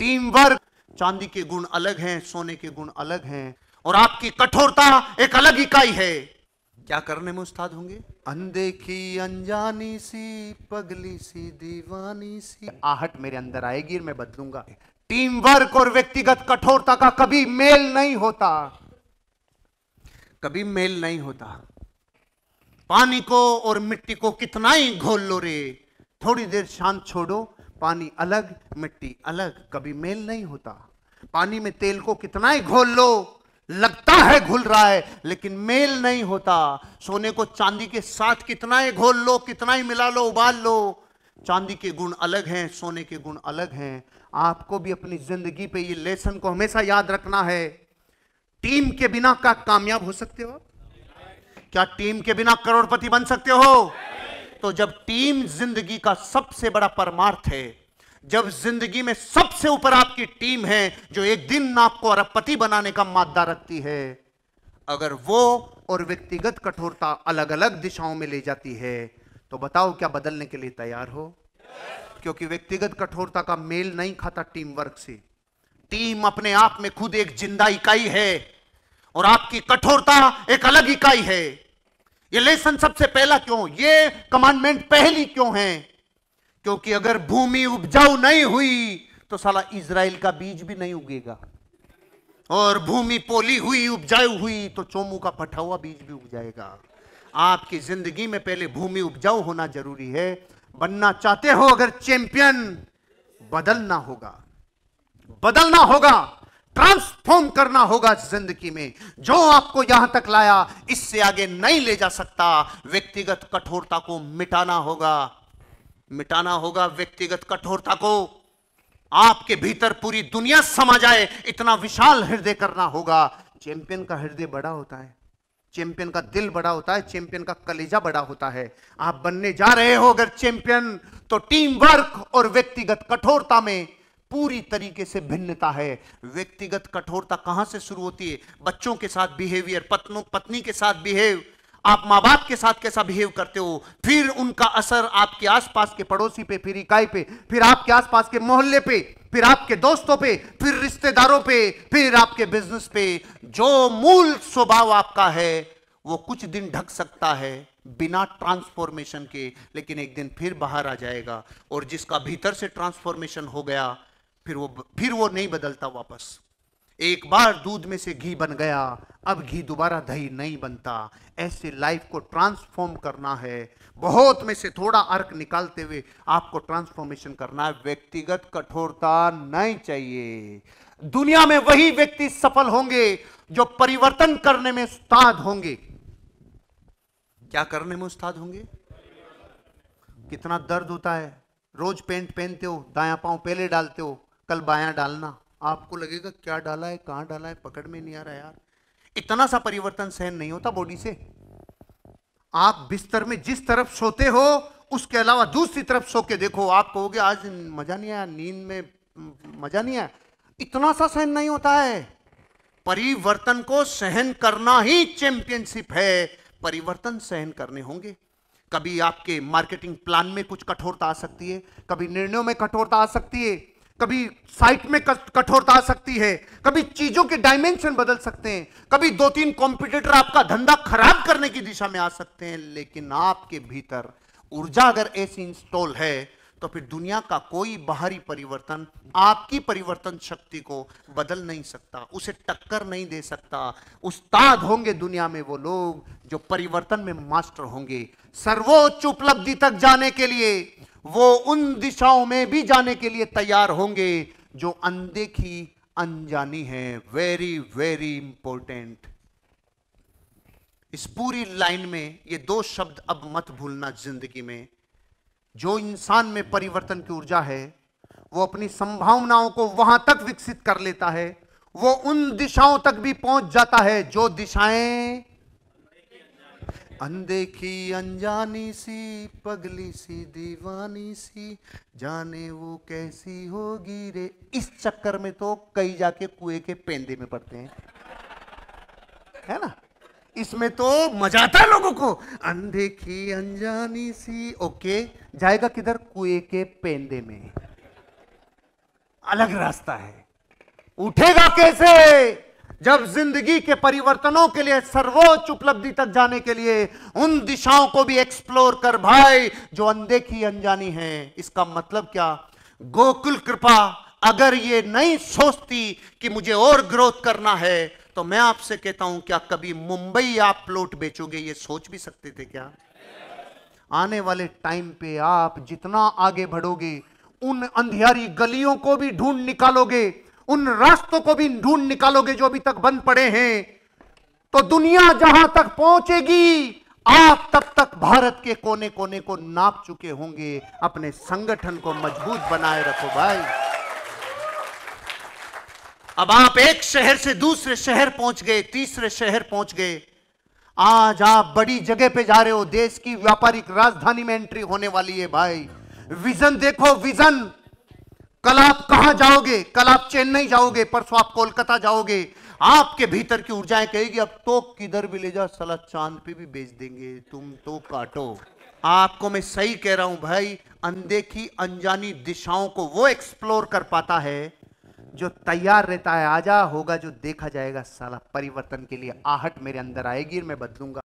team work चांदी के गुण अलग हैं सोने के गुण अलग हैं और आपकी कठोरता एक अलग इकाई है क्या करने में उस्ताद होंगे अनदेखी अनजानी सी पगली सी दीवानी सी आहट मेरे अंदर आएगी मैं बदलूंगा टीम वर्क और व्यक्तिगत कठोरता का कभी मेल नहीं होता कभी मेल नहीं होता पानी को और मिट्टी को कितना ही घोल लो रे थोड़ी देर शांत छोड़ो पानी अलग मिट्टी अलग कभी मेल नहीं होता पानी में तेल को कितना ही घोल लो लगता है घुल रहा है लेकिन मेल नहीं होता सोने को चांदी के साथ कितना ही घोल लो कितना ही मिला लो उबाल लो चांदी के गुण अलग हैं सोने के गुण अलग हैं आपको भी अपनी जिंदगी पे ये लेसन को हमेशा याद रखना है टीम के बिना का कामयाब हो सकते हो क्या टीम के बिना करोड़पति बन सकते हो तो जब टीम जिंदगी का सबसे बड़ा परमार्थ है जब जिंदगी में सबसे ऊपर आपकी टीम है जो एक दिन आपको अरबपति बनाने का मादा रखती है अगर वो और व्यक्तिगत कठोरता अलग अलग दिशाओं में ले जाती है तो बताओ क्या बदलने के लिए तैयार हो क्योंकि व्यक्तिगत कठोरता का मेल नहीं खाता टीम वर्क से टीम अपने आप में खुद एक जिंदा इकाई है और आपकी कठोरता एक अलग इकाई है ये लेसन सबसे पहला क्यों ये कमांडमेंट पहली क्यों है क्योंकि अगर भूमि उपजाऊ नहीं हुई तो साला इजराइल का बीज भी नहीं उगेगा और भूमि पोली हुई उपजाऊ हुई तो चोमू का फटा हुआ बीज भी उग जाएगा आपकी जिंदगी में पहले भूमि उपजाऊ होना जरूरी है बनना चाहते हो अगर चैंपियन बदलना होगा बदलना होगा ट्रांसफॉर्म करना होगा जिंदगी में जो आपको यहां तक लाया इससे आगे नहीं ले जा सकता व्यक्तिगत कठोरता को मिटाना होगा मिटाना होगा व्यक्तिगत कठोरता को आपके भीतर पूरी दुनिया समा जाए इतना विशाल हृदय करना होगा चैंपियन का हृदय बड़ा होता है चैंपियन का दिल बड़ा होता है चैंपियन का कलेजा बड़ा होता है आप बनने जा रहे हो अगर चैंपियन तो टीम वर्क और व्यक्तिगत कठोरता में पूरी तरीके से भिन्नता है व्यक्तिगत कठोरता कहां से शुरू होती है बच्चों के साथ बिहेवियर पत्नों पत्नी के साथ बिहेव आप मां बाप के साथ कैसा बिहेव करते हो फिर उनका असर आपके आसपास के पड़ोसी पे फिर इकाई पे फिर आपके आसपास के मोहल्ले पे फिर आपके दोस्तों पे फिर रिश्तेदारों पे फिर आपके बिजनेस पे जो मूल स्वभाव आपका है वो कुछ दिन ढक सकता है बिना ट्रांसफॉर्मेशन के लेकिन एक दिन फिर बाहर आ जाएगा और जिसका भीतर से ट्रांसफॉर्मेशन हो गया फिर वो फिर वो नहीं बदलता वापस एक बार दूध में से घी बन गया अब घी दोबारा दही नहीं बनता ऐसे लाइफ को ट्रांसफॉर्म करना है बहुत में से थोड़ा अर्क निकालते हुए आपको ट्रांसफॉर्मेशन करना है व्यक्तिगत कठोरता नहीं चाहिए दुनिया में वही व्यक्ति सफल होंगे जो परिवर्तन करने में उस्ताद होंगे क्या करने में उस्ताद होंगे कितना दर्द होता है रोज पेंट पहनते हो दाया पांव पहले डालते हो कल बायां डालना आपको लगेगा क्या डाला है कहां डाला है पकड़ में नहीं आ रहा यार इतना सा परिवर्तन सहन नहीं होता बॉडी से आप बिस्तर में जिस तरफ सोते हो उसके अलावा दूसरी तरफ सो के देखो आप कहोगे आज मजा नहीं आया नींद में मजा नहीं आया इतना सा सहन नहीं होता है परिवर्तन को सहन करना ही चैंपियनशिप है परिवर्तन सहन करने होंगे कभी आपके मार्केटिंग प्लान में कुछ कठोरता आ सकती है कभी निर्णयों में कठोरता आ सकती है कभी साइट में कठोरता आ सकती है कभी चीजों के डायमेंशन बदल सकते हैं कभी दो तीन कॉम्पिटिटर आपका धंधा खराब करने की दिशा में आ सकते हैं लेकिन आपके भीतर ऊर्जा अगर ऐसी इंस्टॉल है तो फिर दुनिया का कोई बाहरी परिवर्तन आपकी परिवर्तन शक्ति को बदल नहीं सकता उसे टक्कर नहीं दे सकता उस्ताद होंगे दुनिया में वो लोग जो परिवर्तन में मास्टर होंगे सर्वोच्च उपलब्धि तक जाने के लिए वो उन दिशाओं में भी जाने के लिए तैयार होंगे जो अनदेखी अनजानी है वेरी वेरी इंपॉर्टेंट इस पूरी लाइन में ये दो शब्द अब मत भूलना जिंदगी में जो इंसान में परिवर्तन की ऊर्जा है वो अपनी संभावनाओं को वहां तक विकसित कर लेता है वो उन दिशाओं तक भी पहुंच जाता है जो दिशाएं अनदेखी अनजानी सी पगली सी दीवानी सी जाने वो कैसी होगी रे इस चक्कर में तो कई जाके कुएं के पेंदे में पड़ते हैं है ना इसमें तो मजा आता है लोगों को अनदेखी अनजानी सी ओके जाएगा किधर कुएं के पेंदे में अलग रास्ता है उठेगा कैसे जब जिंदगी के परिवर्तनों के लिए सर्वोच्च उपलब्धि तक जाने के लिए उन दिशाओं को भी एक्सप्लोर कर भाई जो अनदेखी अनजानी है इसका मतलब क्या गोकुल कृपा अगर ये नहीं सोचती कि मुझे और ग्रोथ करना है तो मैं आपसे कहता हूं क्या कभी मुंबई आप प्लॉट बेचोगे ये सोच भी सकते थे क्या आने वाले टाइम पे आप जितना आगे बढ़ोगे उन अंधियारी गलियों को भी ढूंढ निकालोगे उन रास्तों को भी ढूंढ निकालोगे जो अभी तक बंद पड़े हैं तो दुनिया जहां तक पहुंचेगी आप तब तक भारत के कोने कोने को नाप चुके होंगे अपने संगठन को मजबूत बनाए रखो भाई अब आप एक शहर से दूसरे शहर पहुंच गए तीसरे शहर पहुंच गए आज आप बड़ी जगह पे जा रहे हो देश की व्यापारिक राजधानी में एंट्री होने वाली है भाई विजन देखो विजन कल आप कहां जाओगे कल आप चेन्नई जाओगे परसों आप कोलकाता जाओगे आपके भीतर की ऊर्जाएं कहेगी अब तो किधर भी ले जाओ सला चांद पे भी बेच देंगे तुम तो काटो आपको मैं सही कह रहा हूं भाई अनदेखी अनजानी दिशाओं को वो एक्सप्लोर कर पाता है जो तैयार रहता है आजा होगा जो देखा जाएगा साला परिवर्तन के लिए आहट मेरे अंदर आएगी और मैं बदलूंगा